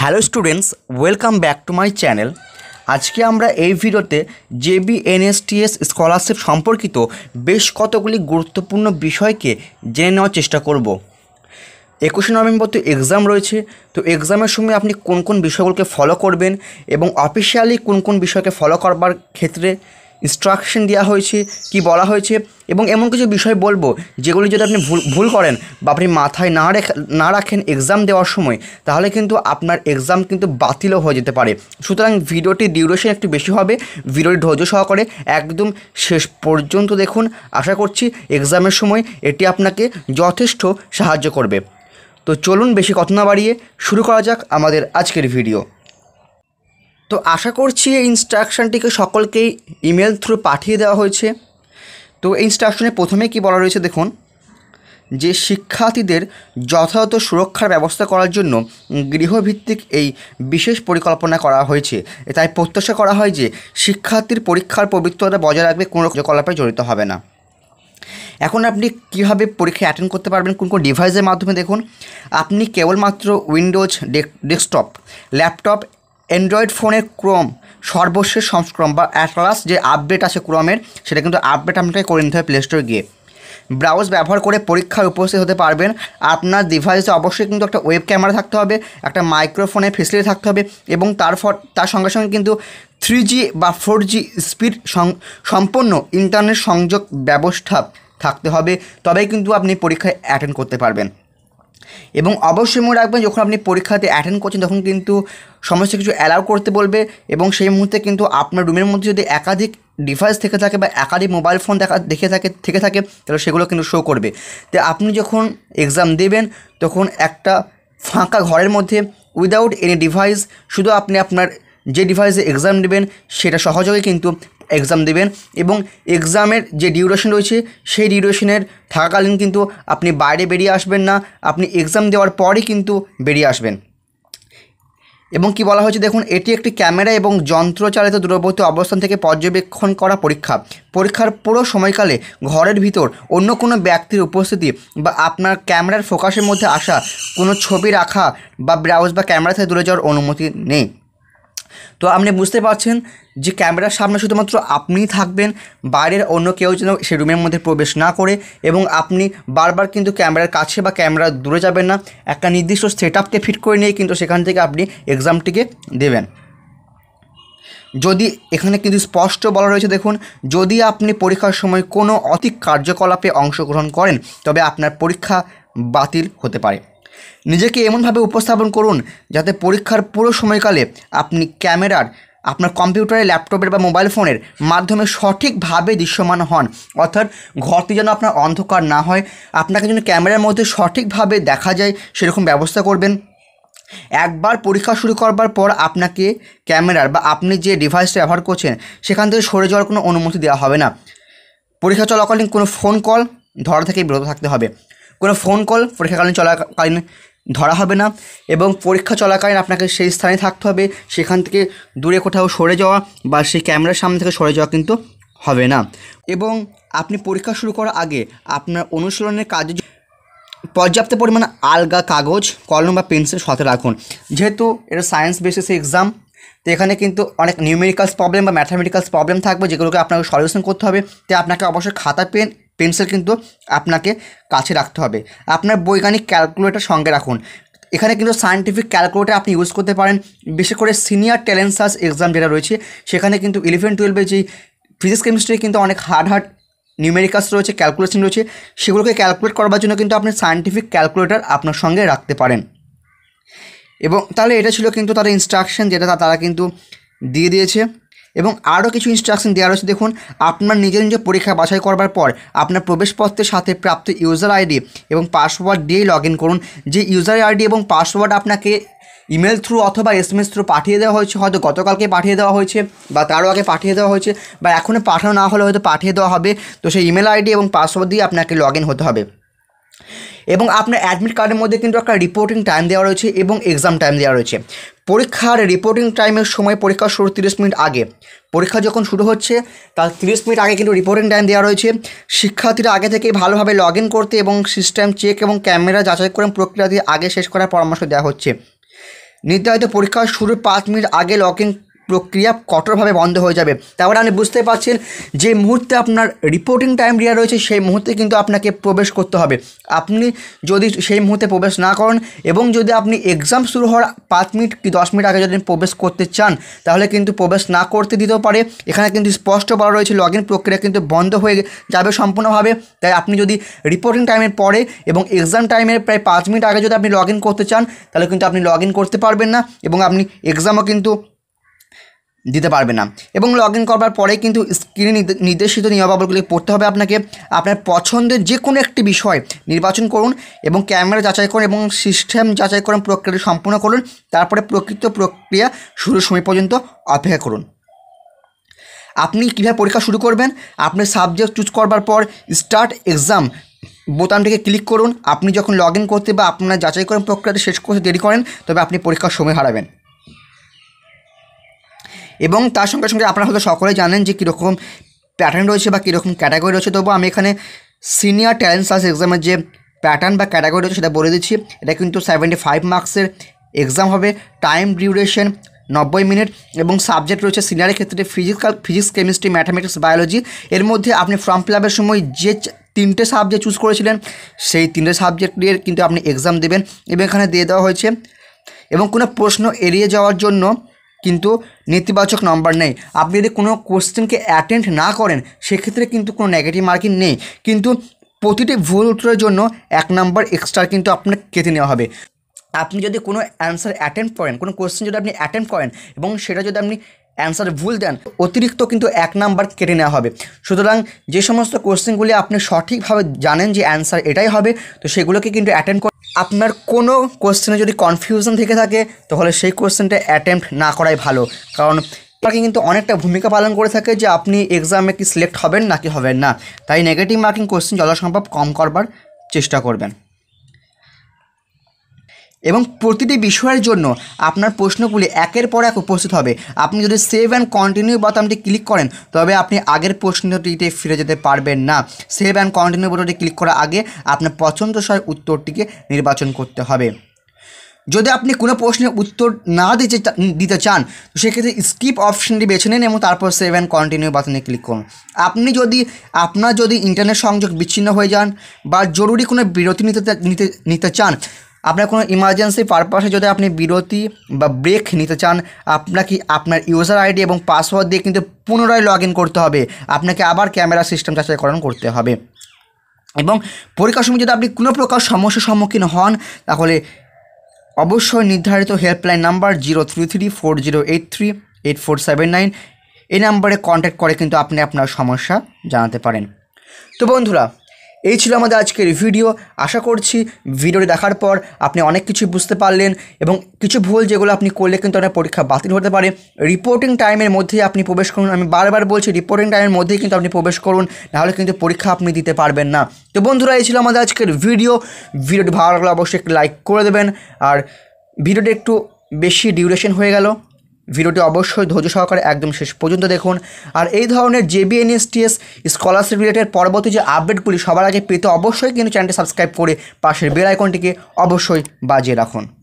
hello students welcome back to my channel আজকে আমরা এই ভিডিওতে জেবিএনএসটিএস স্কলারশিপ সম্পর্কিত বেশ কতগুলি গুরুত্বপূর্ণ বিষয়কে জেনে নেওয়ার চেষ্টা করব একুশে নভেম্বর তো এক্সাম রয়েছে তো এক্সামের সময় আপনি কোন কোন বিষয়গুলোকে ফলো করবেন এবং অফিসিয়ালি কোন কোন বিষয়কে ফলো করবার ক্ষেত্রে ইনস্ট্রাকশন দেওয়া হয়েছে কি বলা হয়েছে এবং এমন কিছু বিষয় বলবো যেগুলি যদি আপনি ভুল ভুল করেন বা আপনি মাথায় না রেখে না রাখেন এক্সাম দেওয়ার সময় তাহলে কিন্তু আপনার এক্সাম কিন্তু বাতিলও হয়ে যেতে পারে সুতরাং ভিডিওটি ডিউরেশন একটু বেশি হবে ভিডিওটি ধৈর্য সহকারে একদম শেষ পর্যন্ত দেখুন আশা করছি এক্সামের সময় এটি আপনাকে যথেষ্ট সাহায্য করবে তো চলুন বেশি কথা না বাড়িয়ে শুরু করা যাক আমাদের আজকের ভিডিও তো আশা করছি এই ইনস্ট্রাকশানটিকে সকলকেই ইমেল থ্রু পাঠিয়ে দেওয়া হয়েছে তো এই ইনস্ট্রাকশনে প্রথমে কি বলা রয়েছে দেখুন যে শিক্ষার্থীদের যথাযথ সুরক্ষার ব্যবস্থা করার জন্য গৃহভিত্তিক এই বিশেষ পরিকল্পনা করা হয়েছে তাই প্রত্যাশা করা হয় যে শিক্ষার্থীর পরীক্ষার পবিত্রতা বজায় রাখবে কোনো কার্যকলাপে জড়িত হবে না এখন আপনি কিভাবে পরীক্ষা অ্যাটেন্ড করতে পারবেন কোন কোন ডিভাইসের মাধ্যমে দেখুন আপনি কেবলমাত্র উইন্ডোজ ডেস্কটপ ল্যাপটপ অ্যান্ড্রয়েড ফোনে ক্রোম সর্বশেষ সংস্করণ বা অ্যাটলাস যে আপডেট আছে ক্রোমের সেটা কিন্তু আপডেট আপনাকে করে নিতে হবে প্লে স্টোরে গিয়ে ব্রাউজ ব্যবহার করে পরীক্ষায় উপস্থিত হতে পারবেন আপনার ডিভাইসে অবশ্যই কিন্তু একটা ওয়েব ক্যামেরা থাকতে হবে একটা মাইক্রোফোনের ফেসিলিটি থাকতে হবে এবং তারপর তার সঙ্গে সঙ্গে কিন্তু থ্রি জি বা ফোর জি স্পিড সম্পন্ন ইন্টারনেট সংযোগ ব্যবস্থা থাকতে হবে তবেই কিন্তু আপনি পরীক্ষায় অ্যাটেন্ড করতে পারবেন এবং অবশ্যই মনে রাখবেন যখন আপনি পরীক্ষাতে অ্যাটেন্ড করছেন তখন কিন্তু সমস্ত কিছু অ্যালাউ করতে বলবে এবং সেই মুহূর্তে কিন্তু আপনার রুমের মধ্যে যদি একাধিক ডিভাইস থেকে থাকে বা একাধিক মোবাইল ফোন দেখা দেখে থাকে থেকে থাকে তাহলে সেগুলো কিন্তু শো করবে তো আপনি যখন এক্সাম দেবেন তখন একটা ফাঁকা ঘরের মধ্যে উইদাউট এনি ডিভাইস শুধু আপনি আপনার যে ডিভাইসে এক্সাম নেবেন সেটা সহযোগে কিন্তু এক্সাম দেবেন এবং এক্সামের যে ডিউরেশন রয়েছে সেই ডিউরেশনের থাকাকালীন কিন্তু আপনি বাইরে বেরিয়ে আসবেন না আপনি এক্সাম দেওয়ার পরই কিন্তু বেরিয়ে আসবেন এবং কি বলা হয়েছে দেখুন এটি একটি ক্যামেরা এবং যন্ত্রচালিত দূরবর্তী অবস্থান থেকে পর্যবেক্ষণ করা পরীক্ষা পরীক্ষার পুরো সময়কালে ঘরের ভিতর অন্য কোনো ব্যক্তির উপস্থিতি বা আপনার ক্যামেরার ফোকাসের মধ্যে আসা কোনো ছবি রাখা বা ব্রাউজ বা ক্যামেরা থেকে দূরে যাওয়ার অনুমতি নেই তো আপনি বুঝতে পারছেন যে ক্যামেরার সামনে শুধুমাত্র আপনিই থাকবেন বাইরের অন্য কেউ যেন সে রুমের মধ্যে প্রবেশ না করে এবং আপনি বারবার কিন্তু ক্যামেরার কাছে বা ক্যামেরা দূরে যাবেন না একটা নির্দিষ্ট সেট আপকে ফিট করে নিয়ে কিন্তু সেখান থেকে আপনি এক্সামটিকে দেবেন যদি এখানে কিন্তু স্পষ্ট বলা রয়েছে দেখুন যদি আপনি পরীক্ষার সময় কোনো অতি কার্যকলাপে অংশগ্রহণ করেন তবে আপনার পরীক্ষা বাতিল হতে পারে নিজেকে এমনভাবে উপস্থাপন করুন যাতে পরীক্ষার পুরো সময়কালে আপনি ক্যামেরার আপনার কম্পিউটারে ল্যাপটপের বা মোবাইল ফোনের মাধ্যমে সঠিকভাবে দৃশ্যমান হন অর্থাৎ ঘরটি যেন আপনার অন্ধকার না হয় আপনাকে যেন ক্যামেরার মধ্যে সঠিকভাবে দেখা যায় সেরকম ব্যবস্থা করবেন একবার পরীক্ষা শুরু করবার পর আপনাকে ক্যামেরার বা আপনি যে ডিভাইসটা ব্যবহার করছেন সেখান থেকে সরে যাওয়ার কোনো অনুমতি দেওয়া হবে না পরীক্ষা চলাকালীন কোনো ফোন কল ধরা থেকে বিরত থাকতে হবে কোনো ফোন কল পরীক্ষাকালীন চলাকালীন ধরা হবে না এবং পরীক্ষা চলাকালীন আপনাকে সেই স্থানে থাকতে হবে সেখান থেকে দূরে কোথাও সরে যাওয়া বা সেই ক্যামেরার সামনে থেকে সরে যাওয়া কিন্তু হবে না এবং আপনি পরীক্ষা শুরু করার আগে আপনার অনুশীলনের কাজে পর্যাপ্ত পরিমাণ আলগা কাগজ কলম বা পেন্সিল সাথে রাখুন যেহেতু এটা সায়েন্স বেসিস এক্সাম তো এখানে কিন্তু অনেক নিউমেরিক্যালস প্রবলেম বা ম্যাথামেটিক্যালস প্রবলেম থাকবে যেগুলোকে আপনাকে সলিউশন করতে হবে তাই আপনাকে অবশ্যই খাতা পেন পেন্সিল কিন্তু আপনাকে কাছে রাখতে হবে আপনার বৈজ্ঞানিক ক্যালকুলেটার সঙ্গে রাখুন এখানে কিন্তু সায়েন্টিফিক ক্যালকুলেটার আপনি ইউজ করতে পারেন বিশেষ করে সিনিয়র ট্যালেন্ট এক্সাম যেটা রয়েছে সেখানে কিন্তু ইলেভেন টুয়েলভে যেই ফিজিক্স কেমিস্ট্রি কিন্তু অনেক হার্ড হার্ড নিউমেরিকাস রয়েছে ক্যালকুলেশন রয়েছে সেগুলোকে ক্যালকুলেট করবার জন্য কিন্তু আপনি সায়েন্টিফিক ক্যালকুলেটার আপনার সঙ্গে রাখতে পারেন এবং তাহলে এটা ছিল কিন্তু তাদের ইনস্ট্রাকশন যেটা তারা কিন্তু দিয়ে দিয়েছে এবং আরও কিছু ইনস্ট্রাকশন দেওয়া রয়েছে দেখুন আপনার নিজের নিজের পরীক্ষা বাছাই করবার পর আপনার প্রবেশপত্রের সাথে প্রাপ্ত ইউজার আইডি এবং পাসওয়ার্ড দিয়েই লগ করুন যে ইউজার আইডি এবং পাসওয়ার্ড আপনাকে ইমেল থ্রু অথবা এসএমএস থ্রু পাঠিয়ে দেওয়া হয়েছে হয়তো গতকালকে পাঠিয়ে দেওয়া হয়েছে বা তারও আগে পাঠিয়ে দেওয়া হয়েছে বা এখনও পাঠানো না হলে হয়তো পাঠিয়ে দেওয়া হবে তো সেই ইমেল আইডি এবং পাসওয়ার্ড দিয়ে আপনাকে লগ হতে হবে এবং আপনার অ্যাডমিট কার্ডের মধ্যে কিন্তু একটা রিপোর্টিং টাইম দেওয়া রয়েছে এবং এক্সাম টাইম দেওয়া রয়েছে পরীক্ষার রিপোর্টিং টাইমের সময় পরীক্ষা শুরু তিরিশ মিনিট আগে পরীক্ষা যখন শুরু হচ্ছে তার তিরিশ মিনিট আগে কিন্তু রিপোর্টিং টাইম দেওয়া রয়েছে শিক্ষার্থীরা আগে থেকেই ভালোভাবে লগ করতে এবং সিস্টেম চেক এবং ক্যামেরা করে প্রক্রিয়া দিয়ে আগে শেষ করার পরামর্শ দেওয়া হচ্ছে নির্ধারিত পরীক্ষা শুরুর পাঁচ মিনিট আগে লগ প্রক্রিয়া কঠোরভাবে বন্ধ হয়ে যাবে তারপরে আপনি বুঝতে পারছেন যে মুহূর্তে আপনার রিপোর্টিং টাইম রিয়া রয়েছে সেই মুহূর্তে কিন্তু আপনাকে প্রবেশ করতে হবে আপনি যদি সেই মুহূর্তে প্রবেশ না করেন এবং যদি আপনি এক্সাম শুরু হওয়ার পাঁচ মিনিট কি দশ মিনিট আগে যদি প্রবেশ করতে চান তাহলে কিন্তু প্রবেশ না করতে দিতেও পারে এখানে কিন্তু স্পষ্ট বলা রয়েছে লগ ইন প্রক্রিয়া কিন্তু বন্ধ হয়ে যাবে সম্পূর্ণভাবে তাই আপনি যদি রিপোর্টিং টাইমের পরে এবং এক্সাম টাইমের প্রায় পাঁচ মিনিট আগে যদি আপনি লগ করতে চান তাহলে কিন্তু আপনি লগ করতে পারবেন না এবং আপনি এক্সামও কিন্তু দিতে পারবে না এবং লগ ইন করবার পরে কিন্তু স্ক্রিনে নির্দেশিত নিয়মাবলগুলি পড়তে হবে আপনাকে আপনার পছন্দের যে কোনো একটি বিষয় নির্বাচন করুন এবং ক্যামেরা যাচাই করুন এবং সিস্টেম যাচাই করুন প্রক্রিয়াটি সম্পূর্ণ করুন তারপরে প্রকৃত প্রক্রিয়া শুরুর সময় পর্যন্ত অপেক্ষা করুন আপনি কীভাবে পরীক্ষা শুরু করবেন আপনার সাবজেক্ট চুজ করবার পর স্টার্ট এক্সাম বোতামটিকে ক্লিক করুন আপনি যখন লগ করতে বা আপনার যাচাই করেন প্রক্রিয়াটি শেষ করতে দেরি করেন তবে আপনি পরীক্ষার সময় হারাবেন এবং তার সঙ্গে সঙ্গে আপনারা হয়তো সকলে জানেন যে কীরকম প্যাটার্ন রয়েছে বা কীরকম ক্যাটাগরি রয়েছে তবু আমি এখানে সিনিয়র ট্যালেন্ট সার্চ এক্সামের যে প্যাটার্ন বা ক্যাটাগরি রয়েছে সেটা বলে দিচ্ছি এটা কিন্তু সেভেন্টি ফাইভ মার্কসের এক্সাম হবে টাইম ডিউরেশন নব্বই মিনিট এবং সাবজেক্ট রয়েছে সিনিয়রের ক্ষেত্রে physical physics chemistry mathematics biology এর মধ্যে আপনি ফর্ম ফিল আপের সময় যে তিনটে সাবজেক্ট চুজ করেছিলেন সেই তিনটে সাবজেক্ট নিয়ে কিন্তু আপনি এক্সাম দেবেন এবং এখানে দিয়ে দেওয়া হয়েছে এবং কোনো প্রশ্ন এড়িয়ে যাওয়ার জন্য কিন্তু নেতিবাচক নাম্বার নেই আপনি যদি কোনো কোশ্চেনকে অ্যাটেন্ড না করেন সেক্ষেত্রে কিন্তু কোনো নেগেটিভ মার্কিং নেই কিন্তু প্রতিটি ভুল উত্তরের জন্য এক নাম্বার এক্সট্রা কিন্তু আপনার কেটে নেওয়া হবে আপনি যদি কোনো অ্যান্সার অ্যাটেম্প করেন কোনো কোশ্চেন যদি আপনি অ্যাটেম্প করেন এবং সেটা যদি আপনি অ্যান্সার ভুল দেন অতিরিক্ত কিন্তু এক নাম্বার কেটে নেওয়া হবে সুতরাং যে সমস্ত কোশ্চেনগুলি আপনি সঠিকভাবে জানেন যে অ্যান্সার এটাই হবে তো সেগুলোকে কিন্তু অ্যাটেন্ড আপনার কোনো কোশ্চেনে যদি কনফিউশন থেকে থাকে তাহলে সেই কোশ্চেনটা অ্যাটেম্প্ট না করাই ভালো কারণ মার্কিং কিন্তু অনেকটা ভূমিকা পালন করে থাকে যে আপনি এক্সামে কি সিলেক্ট হবেন নাকি হবেন না তাই নেগেটিভ মার্কিং কোশ্চেন সম্ভব কম করবার চেষ্টা করবেন এবং প্রতিটি বিষয়ের জন্য আপনার প্রশ্নগুলি একের পর এক উপস্থিত হবে আপনি যদি সেভ অ্যান্ড কন্টিনিউ বাতামটি ক্লিক করেন তবে আপনি আগের প্রশ্নটিতে ফিরে যেতে পারবেন না সেভ অ্যান্ড কন্টিনিউ বোতামটি ক্লিক করার আগে আপনার পছন্দসই উত্তরটিকে নির্বাচন করতে হবে যদি আপনি কোনো প্রশ্নের উত্তর না দিতে দিতে চান তো সেক্ষেত্রে স্কিপ অপশনটি বেছে নিন এবং তারপর সেভ অ্যান্ড কন্টিনিউ বাটনে ক্লিক করুন আপনি যদি আপনার যদি ইন্টারনেট সংযোগ বিচ্ছিন্ন হয়ে যান বা জরুরি কোনো বিরতি নিতে নিতে নিতে চান আপনার কোনো ইমার্জেন্সি পারপাসে যদি আপনি বিরতি বা ব্রেক নিতে চান আপনাকে আপনার ইউজার আইডি এবং পাসওয়ার্ড দিয়ে কিন্তু পুনরায় লগ করতে হবে আপনাকে আবার ক্যামেরা সিস্টেম যাচাইকরণ করতে হবে এবং পরীক্ষার সময় যদি আপনি কোনো প্রকার সমস্যার সম্মুখীন হন তাহলে অবশ্যই নির্ধারিত helpline number zero three three four zero eight three eight four seven nine এই নাম্বারে কন্ট্যাক্ট করে কিন্তু আপনি আপনার সমস্যা জানাতে পারেন তো বন্ধুরা এই ছিল আমাদের আজকের ভিডিও আশা করছি ভিডিওটি দেখার পর আপনি অনেক কিছু বুঝতে পারলেন এবং কিছু ভুল যেগুলো আপনি করলে কিন্তু আপনার পরীক্ষা বাতিল হতে পারে রিপোর্টিং টাইমের মধ্যেই আপনি প্রবেশ করুন আমি বারবার বলছি রিপোর্টিং টাইমের মধ্যেই কিন্তু আপনি প্রবেশ করুন নাহলে কিন্তু পরীক্ষা আপনি দিতে পারবেন না তো বন্ধুরা এই ছিল আমাদের আজকের ভিডিও ভিডিওটি ভালো লাগলে অবশ্যই একটি লাইক করে দেবেন আর ভিডিওটি একটু বেশি ডিউরেশন হয়ে গেল ভিডিওটি অবশ্যই ধৈর্য সহকারে একদম শেষ পর্যন্ত দেখুন আর এই ধরনের জেবিএনএসটিএস স্কলারশিপ রিলেটেড পরবর্তী যে আপডেটগুলি সবার আগে পেতে অবশ্যই কিন্তু চ্যানেলটি সাবস্ক্রাইব করে পাশের বেল আইকনটিকে অবশ্যই বাজিয়ে রাখুন